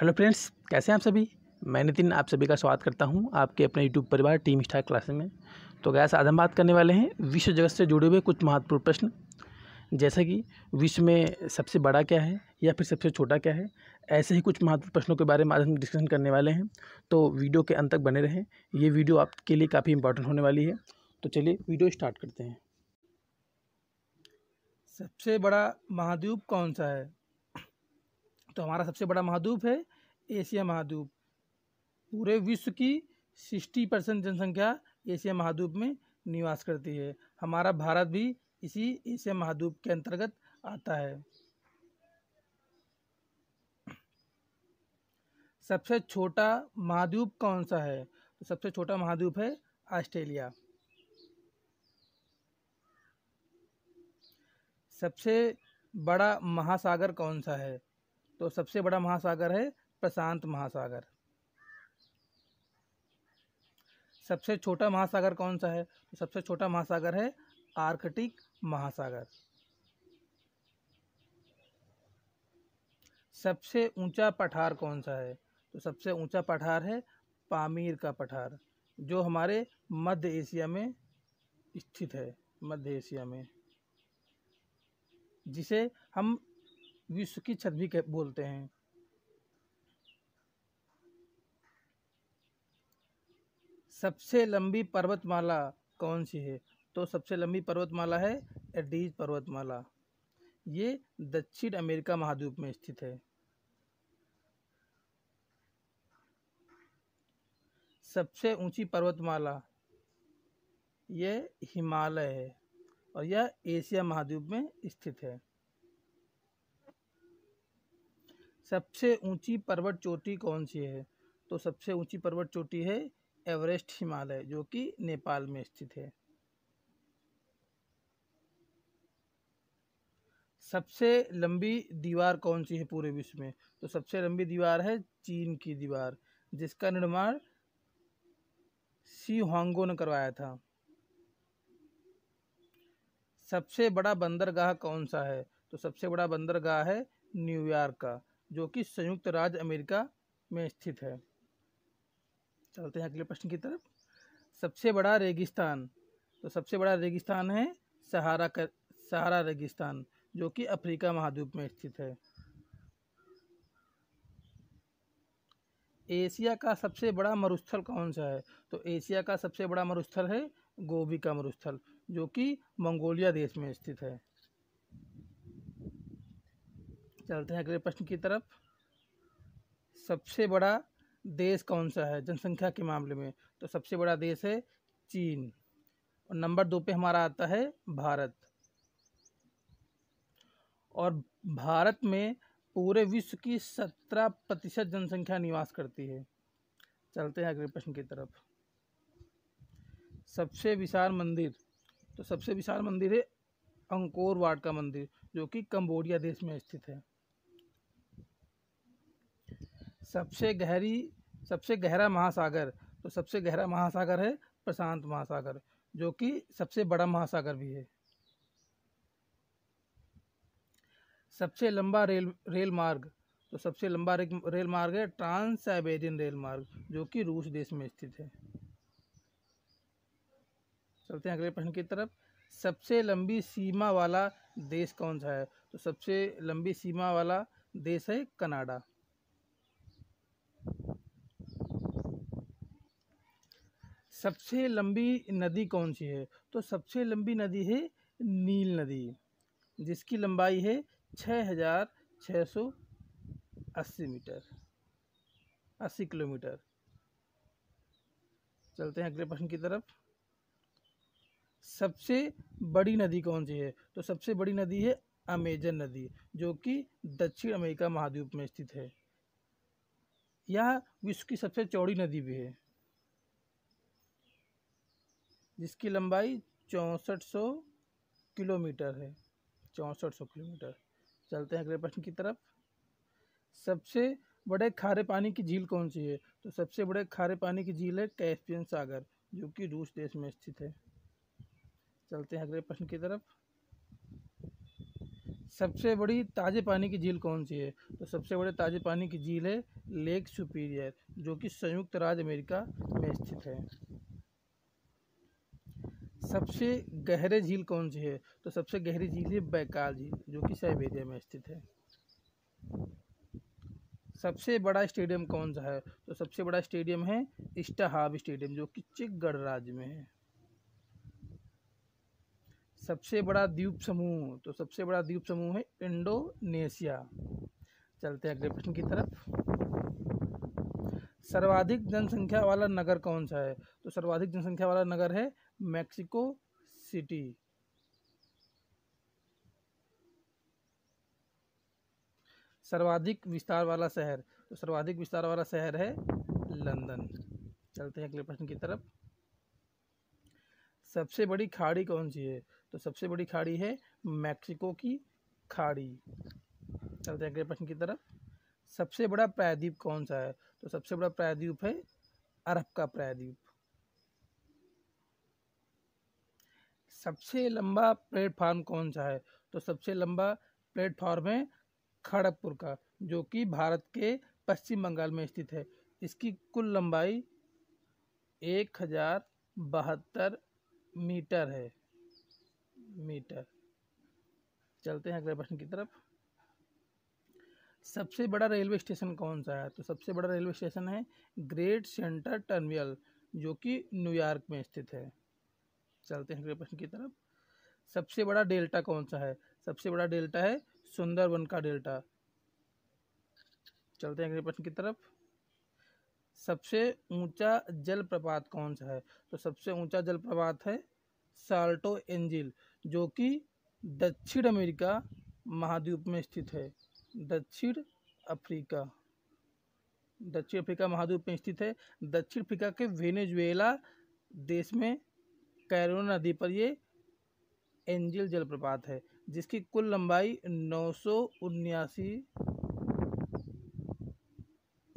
hello friends कैसे हैं आप सभी मैं नितिन आप सभी का स्वागत करता हूं आपके अपने यूट्यूब परिवार टीम स्टार क्लासेस में तो गैस आज हम बात करने वाले हैं विश्व जगत से जुड़े हुए कुछ महत्वपूर्ण प्रश्न जैसा कि विश्व में सबसे बड़ा क्या है या फिर सबसे छोटा क्या है ऐसे ही कुछ महत्वपूर्ण प्रश्नों के बारे में आज हम डिस्कशन करने वाले हैं तो वीडियो के अंत तक बने रहें ये वीडियो आपके लिए काफ़ी इंपॉर्टेंट होने वाली है तो चलिए वीडियो स्टार्ट करते हैं सबसे बड़ा महाद्वीप कौन सा है तो हमारा सबसे बड़ा महाद्वीप है एशिया महाद्वीप पूरे विश्व की सिक्सटी परसेंट जनसंख्या एशिया महाद्वीप में निवास करती है हमारा भारत भी इसी एशिया महाद्वीप के अंतर्गत आता है सबसे छोटा महाद्वीप कौन सा है तो सबसे छोटा महाद्वीप है ऑस्ट्रेलिया सबसे बड़ा महासागर कौन सा है तो सबसे बड़ा महासागर है प्रशांत महासागर सबसे छोटा महासागर कौन सा है तो सबसे छोटा महासागर है आर्कटिक महासागर सबसे ऊंचा पठार कौन सा है तो सबसे ऊंचा पठार है पामीर का पठार जो हमारे मध्य एशिया में स्थित है मध्य एशिया में जिसे हम विश्व की छत भी बोलते हैं सबसे लंबी पर्वतमाला कौन सी है तो सबसे लंबी पर्वतमाला है एडीज पर्वतमाला ये दक्षिण अमेरिका महाद्वीप में स्थित है सबसे ऊंची पर्वतमाला यह हिमालय है और यह एशिया महाद्वीप में स्थित है सबसे ऊंची पर्वत चोटी कौन सी है तो सबसे ऊंची पर्वत चोटी है एवरेस्ट हिमालय जो कि नेपाल में स्थित है सबसे लंबी दीवार कौन सी है पूरे विश्व में तो सबसे लंबी दीवार है चीन की दीवार जिसका निर्माण सी हांगो ने करवाया था सबसे बड़ा बंदरगाह कौन सा है तो सबसे बड़ा बंदरगाह है न्यूयॉर्क का जो कि संयुक्त राज्य अमेरिका में स्थित है चलते हैं अगले प्रश्न की तरफ सबसे बड़ा रेगिस्तान तो सबसे बड़ा रेगिस्तान है सहारा कर सहारा रेगिस्तान जो कि अफ्रीका महाद्वीप में स्थित है एशिया का सबसे बड़ा मरुस्थल कौन सा है तो एशिया का सबसे बड़ा मरुस्थल है गोभी का मरुस्थल जो कि मंगोलिया देश में स्थित है चलते हैं अगले प्रश्न की तरफ सबसे बड़ा देश कौन सा है जनसंख्या के मामले में तो सबसे बड़ा देश है चीन और नंबर दो पे हमारा आता है भारत और भारत में पूरे विश्व की सत्रह प्रतिशत जनसंख्या निवास करती है चलते हैं अगले प्रश्न की तरफ सबसे विशाल मंदिर तो सबसे विशाल मंदिर है अंकोर वाट का मंदिर जो कि कंबोडिया देश में स्थित है सबसे गहरी सबसे गहरा महासागर तो सबसे गहरा महासागर है प्रशांत महासागर जो कि सबसे बड़ा महासागर भी है सबसे लंबा रेल रेल मार्ग तो सबसे लंबा रेल मार्ग है ट्रांस साइबेरियन रेल मार्ग जो कि रूस देश में स्थित है चलते हैं अगले प्रश्न की तरफ सबसे लंबी सीमा वाला देश कौन सा है तो सबसे लंबी सीमा वाला देश है कनाडा सबसे लंबी नदी कौन सी है तो सबसे लंबी नदी है नील नदी जिसकी लंबाई है छः हज़ार छः सौ अस्सी मीटर अस्सी किलोमीटर चलते हैं अगले प्रश्न की तरफ सबसे बड़ी नदी कौन सी है तो सबसे बड़ी नदी है अमेजन नदी जो कि दक्षिण अमेरिका महाद्वीप में स्थित है यह विश्व की सबसे चौड़ी नदी भी है जिसकी लंबाई चौंसठ सौ किलोमीटर है चौंसठ सौ किलोमीटर चलते हैं अगले प्रश्न की तरफ सबसे बड़े खारे पानी की झील कौन सी है तो सबसे बड़े खारे पानी की झील है कैस्पियन सागर जो कि रूस देश में स्थित है चलते हैं अगले प्रश्न की तरफ सबसे बड़ी ताज़े पानी की झील कौन सी है तो सबसे बड़े ताज़े पानी की झील है लेक सुपीरियर जो कि संयुक्त राज्य अमेरिका में स्थित है सबसे गहरे झील कौन सी है तो सबसे गहरी झील है बैकाल झील जो कि साइबेरिया में स्थित है सबसे बड़ा स्टेडियम कौन सा है तो सबसे बड़ा स्टेडियम है इस्टाहाब स्टेडियम जो कि चिक गणराज्य में है सबसे बड़ा द्वीप समूह तो सबसे बड़ा द्वीप समूह है इंडोनेशिया चलते हैं अगले प्रश्न की तरफ सर्वाधिक जनसंख्या वाला नगर कौन सा है तो सर्वाधिक जनसंख्या वाला नगर है मैक्सिको सिटी सर्वाधिक विस्तार वाला शहर तो सर्वाधिक विस्तार वाला शहर है लंदन चलते हैं अगले प्रश्न की तरफ सबसे बड़ी खाड़ी कौन सी है तो सबसे बड़ी खाड़ी है मैक्सिको की खाड़ी चलते हैं अगले प्रश्न की तरफ सबसे बड़ा प्रायद्वीप कौन सा है तो सबसे बड़ा प्रायद्वीप है अरब का प्रायद्वीप सबसे लंबा प्लेटफार्म कौन सा है तो सबसे लंबा प्लेटफार्म है खड़गपुर का जो कि भारत के पश्चिम बंगाल में स्थित है इसकी कुल लंबाई एक हजार बहत्तर मीटर है मीटर चलते हैं अगले प्रश्न की तरफ सबसे बड़ा रेलवे स्टेशन कौन सा है तो सबसे बड़ा रेलवे स्टेशन है ग्रेट सेंटर टर्मिनल जो कि न्यूयॉर्क में स्थित है चलते हैं प्रश्न की तरफ सबसे बड़ा डेल्टा कौन सा है सबसे बड़ा डेल्टा है सुंदरवन का डेल्टा चलते हैं अगले प्रश्न की तरफ सबसे ऊंचा जलप्रपात कौन सा है तो सबसे ऊंचा जलप्रपात है साल्टो एंजिल जो कि दक्षिण अमेरिका महाद्वीप में स्थित है दक्षिण अफ्रीका दक्षिण अफ्रीका महाद्वीप में स्थित है दक्षिण अफ्रीका के वेनेजुएला देश में कैरोन नदी पर ये एंजिल जलप्रपात है जिसकी कुल लंबाई नौ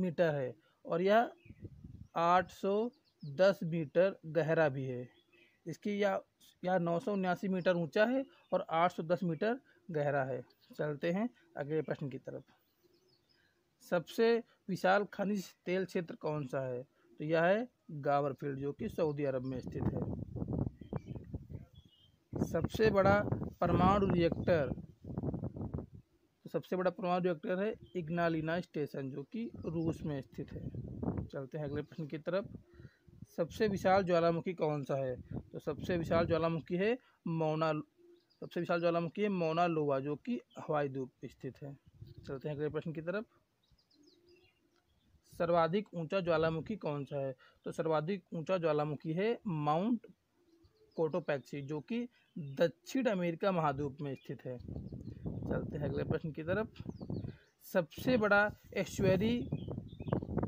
मीटर है और यह 810 मीटर गहरा भी है इसकी यह यह नौ मीटर ऊंचा है और 810 मीटर गहरा है चलते हैं अगले प्रश्न की तरफ सबसे विशाल खनिज तेल क्षेत्र कौन सा है तो यह है गावर फील्ड जो कि सऊदी अरब में स्थित है सबसे बड़ा परमाणु रिएक्टर तो सबसे बड़ा परमाणु रिएक्टर है इग्नालिना स्टेशन जो कि रूस में स्थित है चलते हैं अगले प्रश्न की तरफ सबसे विशाल ज्वालामुखी कौन सा है तो सबसे विशाल ज्वालामुखी है मौना सबसे विशाल ज्वालामुखी है मौना लोवा जो कि हवाई द्वीप स्थित है चलते हैं अगले प्रश्न की तरफ सर्वाधिक ऊंचा ज्वालामुखी कौन सा है तो सर्वाधिक ऊंचा ज्वालामुखी है माउंट कोटोपैक्सी जो कि दक्षिण अमेरिका महाद्वीप में स्थित है चलते हैं अगले प्रश्न की तरफ सबसे बड़ा एश्वेरी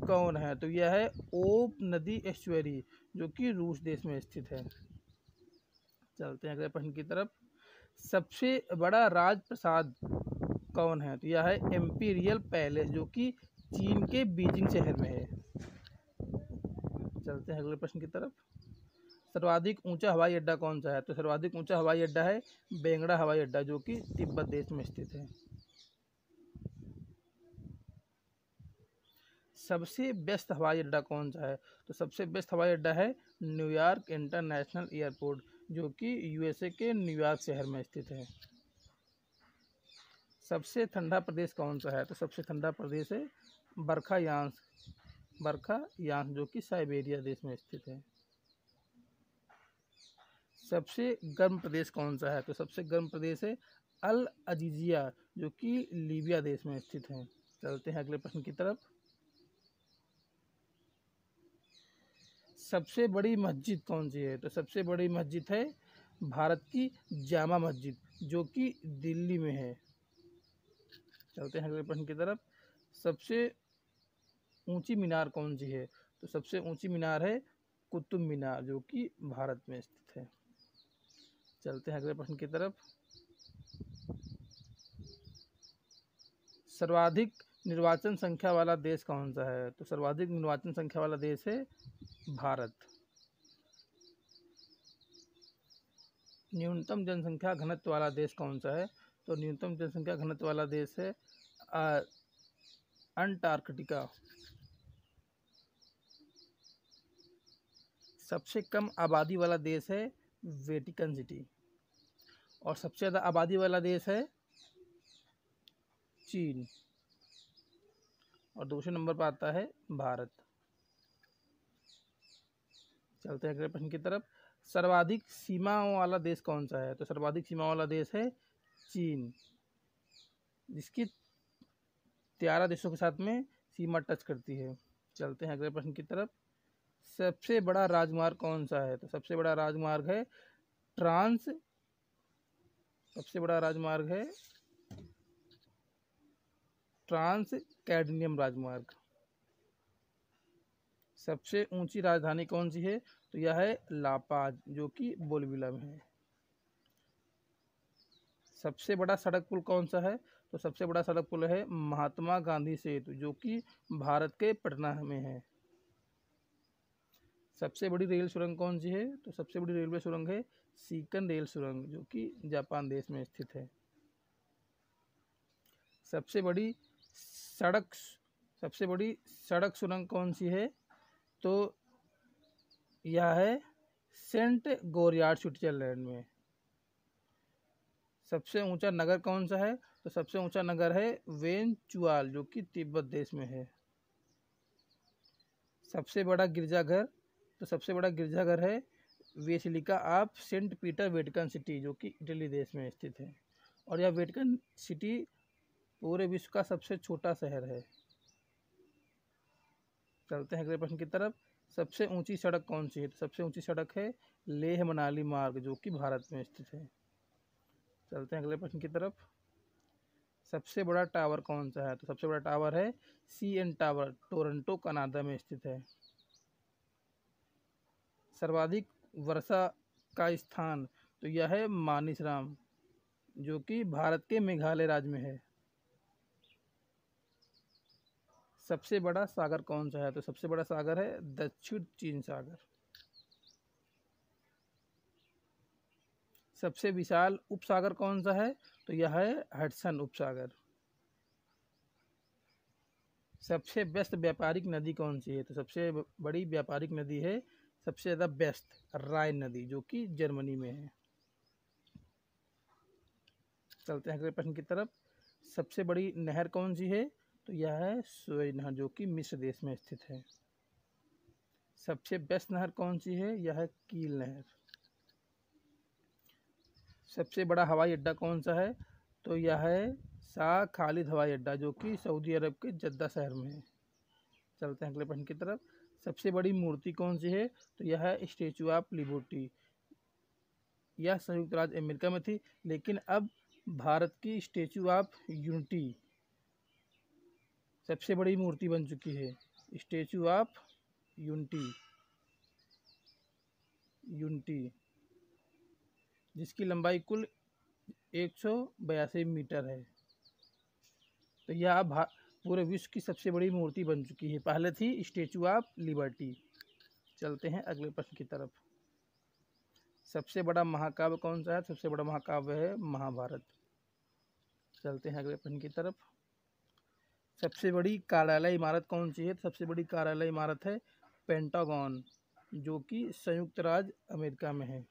कौन है तो यह है ओप नदी एश्वेरी जो कि रूस देश में स्थित है चलते हैं अगले प्रश्न की तरफ सबसे बड़ा राजप्रसाद कौन है तो यह है एम्पीरियल पैलेस जो कि चीन के बीजिंग शहर में है चलते हैं अगले प्रश्न की तरफ सर्वाधिक ऊंचा हवाई अड्डा कौन सा है तो सर्वाधिक ऊंचा हवाई अड्डा है बेंगड़ा हवाई अड्डा जो कि तिब्बत देश में स्थित है सबसे बेस्ट हवाई अड्डा कौन सा है तो सबसे बेस्ट हवाई अड्डा है न्यूयॉर्क इंटरनेशनल एयरपोर्ट जो कि यूएसए के न्यूयॉर्क शहर में स्थित है सबसे ठंडा प्रदेश कौन सा है तो सबसे ठंडा प्रदेश है बरखा यांस बरखा यांस जो कि साइबेरिया देश में स्थित है सबसे गर्म प्रदेश कौन सा है तो सबसे गर्म प्रदेश है अल अजीजिया जो कि लीबिया देश में स्थित है चलते हैं अगले प्रश्न की तरफ सबसे बड़ी मस्जिद कौन सी है तो सबसे बड़ी मस्जिद है भारत की जामा मस्जिद जो कि दिल्ली में है चलते हैं अगले प्रश्न की तरफ सबसे ऊंची मीनार कौन सी है तो सबसे ऊंची मीनार है कुतुब मीनार जो कि भारत में स्थित है चलते हैं अगले प्रश्न की तरफ सर्वाधिक निर्वाचन संख्या वाला देश कौन सा है तो सर्वाधिक निर्वाचन संख्या वाला देश है भारत न्यूनतम जनसंख्या घनत्व वाला देश कौन सा है तो न्यूनतम जनसंख्या घनत्व वाला देश है अंटार्कटिका सबसे कम आबादी वाला देश है वेटिकन सिटी और सबसे ज़्यादा आबादी वाला देश है चीन और दूसरे नंबर पर आता है भारत चलते हैं अगले प्रश्न की तरफ सर्वाधिक सीमाओं वाला देश कौन सा है तो सर्वाधिक सीमा वाला देश है चीन जिसकी तेरह देशों के साथ में सीमा टच करती है चलते हैं अगले प्रश्न की तरफ सबसे बड़ा राजमार्ग कौन सा है तो सबसे बड़ा राजमार्ग है ट्रांस सबसे बड़ा राजमार्ग है ट्रांस कैडनियम राजमार्ग सबसे ऊंची राजधानी कौन सी है तो यह है लापाज जो कि बोलविला में है सबसे बड़ा सड़क पुल कौन सा है तो सबसे बड़ा सड़क पुल है महात्मा गांधी सेतु जो कि भारत के पटना में है सबसे बड़ी रेल सुरंग कौन सी है तो सबसे बड़ी रेलवे सुरंग है सीकन रेल सुरंग जो कि जापान देश में स्थित है सबसे बड़ी सड़क सबसे बड़ी सड़क सुरंग कौन सी है तो यह है सेंट गोरियाड स्विट्जरलैंड में सबसे ऊंचा नगर कौन सा है तो सबसे ऊंचा नगर है वेन चुआल जो कि तिब्बत देश में है सबसे बड़ा गिरजाघर तो सबसे बड़ा गिरजाघर है basilica of Saint Peter Vatican City जो कि इटली देश में स्थित है और यह वेटिकन सिटी पूरे विश्व का सबसे छोटा शहर है चलते हैं अगले प्रश्न की तरफ सबसे ऊंची सड़क कौन सी है तो सबसे ऊंची सड़क है लेह मनाली मार्ग जो कि भारत में स्थित है चलते हैं अगले प्रश्न की तरफ सबसे बड़ा टावर कौन सा है तो सबसे बड़ा टावर है C N tower Toronto Canada में स्थित है सर्वाधिक वर्षा का स्थान तो यह है मानिसराम जो कि भारत के मेघालय राज्य में है सबसे बड़ा सागर कौन सा है तो सबसे बड़ा सागर है दक्षिण चीन सागर सबसे विशाल उपसागर कौन सा है तो यह है हडसन उपसागर सबसे व्यस्त व्यापारिक नदी कौन सी है तो सबसे बड़ी व्यापारिक नदी है सबसे ज़्यादा बेस्ट राय नदी जो कि जर्मनी में है चलते हैं अगले प्रश्न की तरफ सबसे बड़ी नहर कौन सी है तो यह है सूरज नहर जो कि मिस्र देश में स्थित है सबसे बेस्ट नहर कौन सी है यह है कील नहर सबसे बड़ा हवाई अड्डा कौन सा है तो यह है शाह खालिद हवाई अड्डा जो कि सऊदी अरब के जद्दा शहर में है चलते हैं अगले प्रश्न की तरफ सबसे बड़ी मूर्ति कौन सी है तो यह है स्टेचू ऑफ लिबर्टी यह संयुक्त राज्य अमेरिका में थी लेकिन अब भारत की स्टेचू ऑफ यूनिटी सबसे बड़ी मूर्ति बन चुकी है स्टेचू ऑफ यूनिटी यूनिटी जिसकी लंबाई कुल एक सौ बयासी मीटर है तो यह भा पूरे विश्व की सबसे बड़ी मूर्ति बन चुकी है पहले थी स्टेचू ऑफ लिबर्टी चलते हैं अगले प्रश्न की तरफ सबसे बड़ा महाकाव्य कौन सा है सबसे बड़ा महाकाव्य है महाभारत चलते हैं अगले प्रश्न की तरफ सबसे बड़ी कार्यालय इमारत कौन सी है सबसे बड़ी कार्यालय इमारत है पेंटागॉन जो कि संयुक्त राज्य अमेरिका में है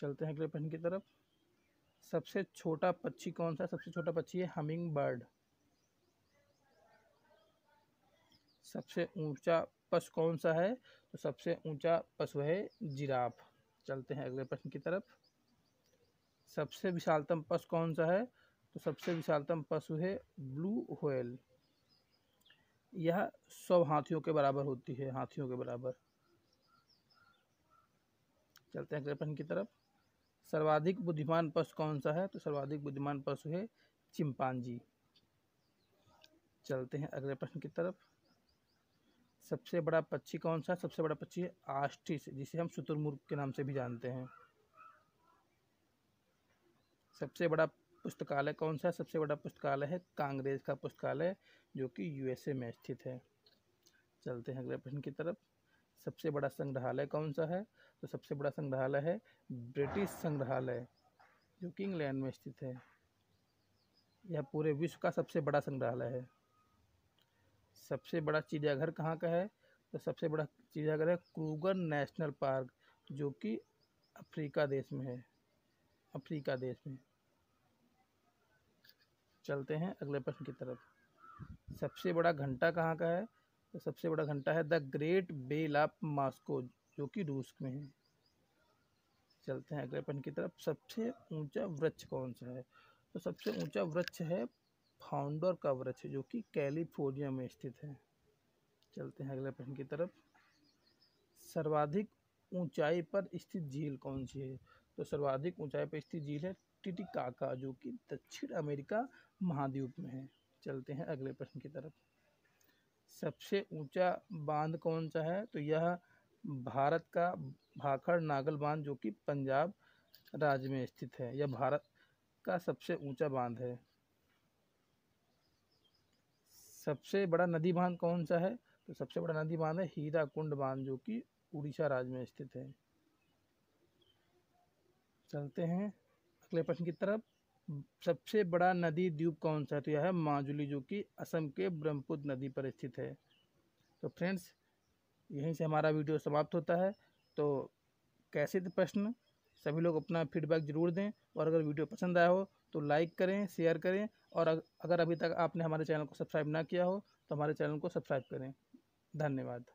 चलते हैं अगले प्रश्न की तरफ सबसे छोटा पक्षी कौन सा सबसे छोटा पक्षी है हमिंग बर्ड सबसे ऊंचा पशु कौन सा है तो सबसे ऊंचा पशु है जिराफ चलते हैं अगले प्रश्न की तरफ सबसे विशालतम पशु कौन सा है तो सबसे विशालतम पशु है ब्लू होल यह सौ हाथियों के बराबर होती है हाथियों के बराबर चलते हैं अगले प्रश्न की तरफ सर्वाधिक बुद्धिमान पशु कौन सा है तो सर्वाधिक बुद्धिमान पशु है चिंपांजी चलते हैं अगले प्रश्न की तरफ सबसे बड़ा पक्षी कौन सा सबसे बड़ा पक्षी है आस्टिस जिसे हम शुतुरमुर्ग के नाम से भी जानते हैं सबसे बड़ा पुस्तकालय कौन सा सबसे बड़ा पुस्तकालय है कांग्रेस का पुस्तकालय जो कि यूएसए में स्थित है चलते हैं अगले प्रश्न की तरफ सबसे बड़ा संग्रहालय कौन सा है तो सबसे बड़ा संग्रहालय है ब्रिटिश संग्रहालय जो कि इंग्लैंड में स्थित है यह पूरे विश्व का सबसे बड़ा संग्रहालय है सबसे बड़ा चिड़ियाघर कहाँ का है तो सबसे बड़ा चिड़ियाघर है क्रूगर नेशनल पार्क जो कि अफ्रीका देश में है अफ्रीका देश में चलते हैं अगले प्रश्न की तरफ सबसे बड़ा घंटा कहाँ का है सबसे बड़ा घंटा है the Great Bell of Moscow जो कि रूस में है चलते हैं अगले पन की तरफ सबसे ऊंचा वृक्ष कौन सा है तो सबसे ऊंचा वृक्ष है फाउंडर का वृक्ष जो कि कैलिफोर्निया में स्थित है चलते हैं अगले पन की तरफ सर्वाधिक ऊंचाई पर स्थित झील कौन सी है तो सर्वाधिक ऊंचाई पर स्थित झील है टिटिकाका जो कि दक्षिण अमेरिका महाद्वीप में है चलते हैं अगले प्रश्न की तरफ सबसे ऊंचा बांध कौन सा है तो यह भारत का भाखड़ नागल बांध जो कि पंजाब राज्य में स्थित है यह भारत का सबसे ऊंचा बांध है सबसे बड़ा नदी बांध कौन सा है तो सबसे बड़ा नदी बांध है हीरा कुंड बांध जो कि उड़ीसा राज्य में स्थित है चलते हैं अगले प्रश्न की तरफ सबसे बड़ा नदी द्वीप कौन सा है तो यह है माजुली जो कि असम के ब्रह्मपुत्र नदी पर स्थित है तो फ्रेंड्स यहीं से हमारा वीडियो समाप्त होता है तो कैसे थे प्रश्न सभी लोग अपना फीडबैक ज़रूर दें और अगर वीडियो पसंद आया हो तो लाइक करें शेयर करें और अगर अभी तक आपने हमारे चैनल को सब्सक्राइब ना किया हो तो हमारे चैनल को सब्सक्राइब करें धन्यवाद